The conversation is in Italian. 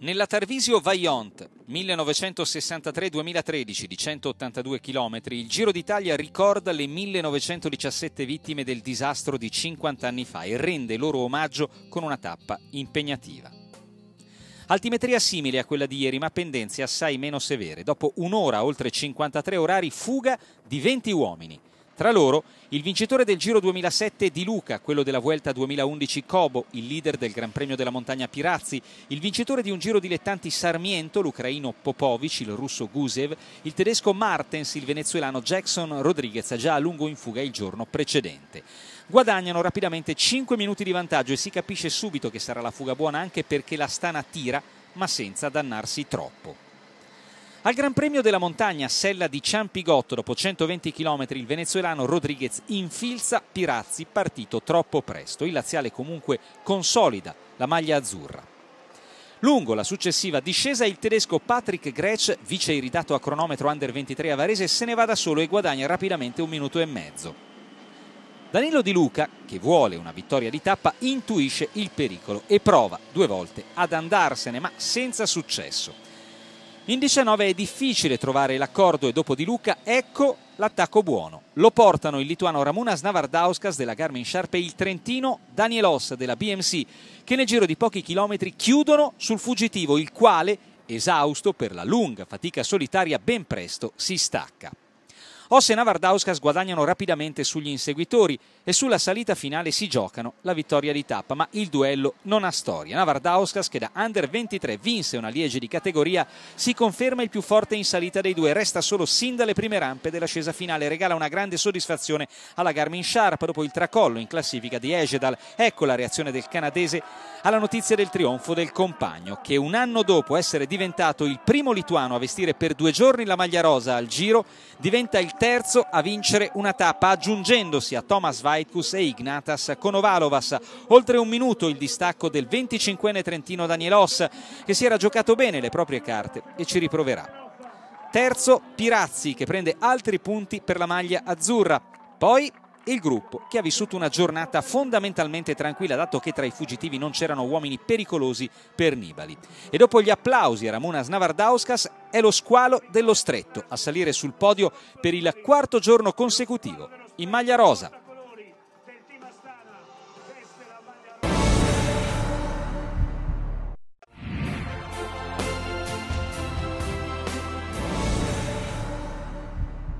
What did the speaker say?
Nella Tarvisio Vaillant 1963-2013 di 182 km, il Giro d'Italia ricorda le 1917 vittime del disastro di 50 anni fa e rende loro omaggio con una tappa impegnativa. Altimetria simile a quella di ieri, ma pendenze assai meno severe. Dopo un'ora oltre 53 orari, fuga di 20 uomini tra loro il vincitore del Giro 2007 di Luca, quello della Vuelta 2011 Cobo, il leader del Gran Premio della Montagna Pirazzi, il vincitore di un Giro dilettanti Sarmiento, l'ucraino Popovic, il russo Gusev, il tedesco Martens, il venezuelano Jackson Rodriguez, già a lungo in fuga il giorno precedente. Guadagnano rapidamente 5 minuti di vantaggio e si capisce subito che sarà la fuga buona anche perché la Stana tira, ma senza dannarsi troppo. Al Gran Premio della Montagna, sella di Ciampigotto, dopo 120 km il venezuelano Rodriguez infilza Pirazzi partito troppo presto. Il laziale comunque consolida la maglia azzurra. Lungo la successiva discesa il tedesco Patrick Grech, vice iridato a cronometro under 23 avarese, se ne va da solo e guadagna rapidamente un minuto e mezzo. Danilo Di Luca, che vuole una vittoria di tappa, intuisce il pericolo e prova due volte ad andarsene, ma senza successo. In 19 è difficile trovare l'accordo e dopo di Luca ecco l'attacco buono. Lo portano il lituano Ramunas Navardauskas della Garmin Sharp e il trentino Daniel Oss della BMC che nel giro di pochi chilometri chiudono sul fuggitivo il quale, esausto per la lunga fatica solitaria, ben presto si stacca e Navardauskas guadagnano rapidamente sugli inseguitori e sulla salita finale si giocano la vittoria di tappa, ma il duello non ha storia. Navardauskas che da under 23 vinse una Liege di categoria, si conferma il più forte in salita dei due, resta solo sin dalle prime rampe dell'ascesa finale, regala una grande soddisfazione alla Garmin Sharp dopo il tracollo in classifica di Egedal. Ecco la reazione del canadese alla notizia del trionfo del compagno, che un anno dopo essere diventato il primo lituano a vestire per due giorni la maglia rosa al giro, diventa il terzo a vincere una tappa, aggiungendosi a Thomas Vaitkus e Ignatas Konovalovas. Oltre un minuto il distacco del 25enne trentino Danielos, che si era giocato bene le proprie carte e ci riproverà. Terzo Pirazzi che prende altri punti per la maglia azzurra. Poi il gruppo che ha vissuto una giornata fondamentalmente tranquilla dato che tra i fuggitivi non c'erano uomini pericolosi per Nibali. E dopo gli applausi a Ramona Snavardauskas è lo squalo dello stretto a salire sul podio per il quarto giorno consecutivo in maglia rosa.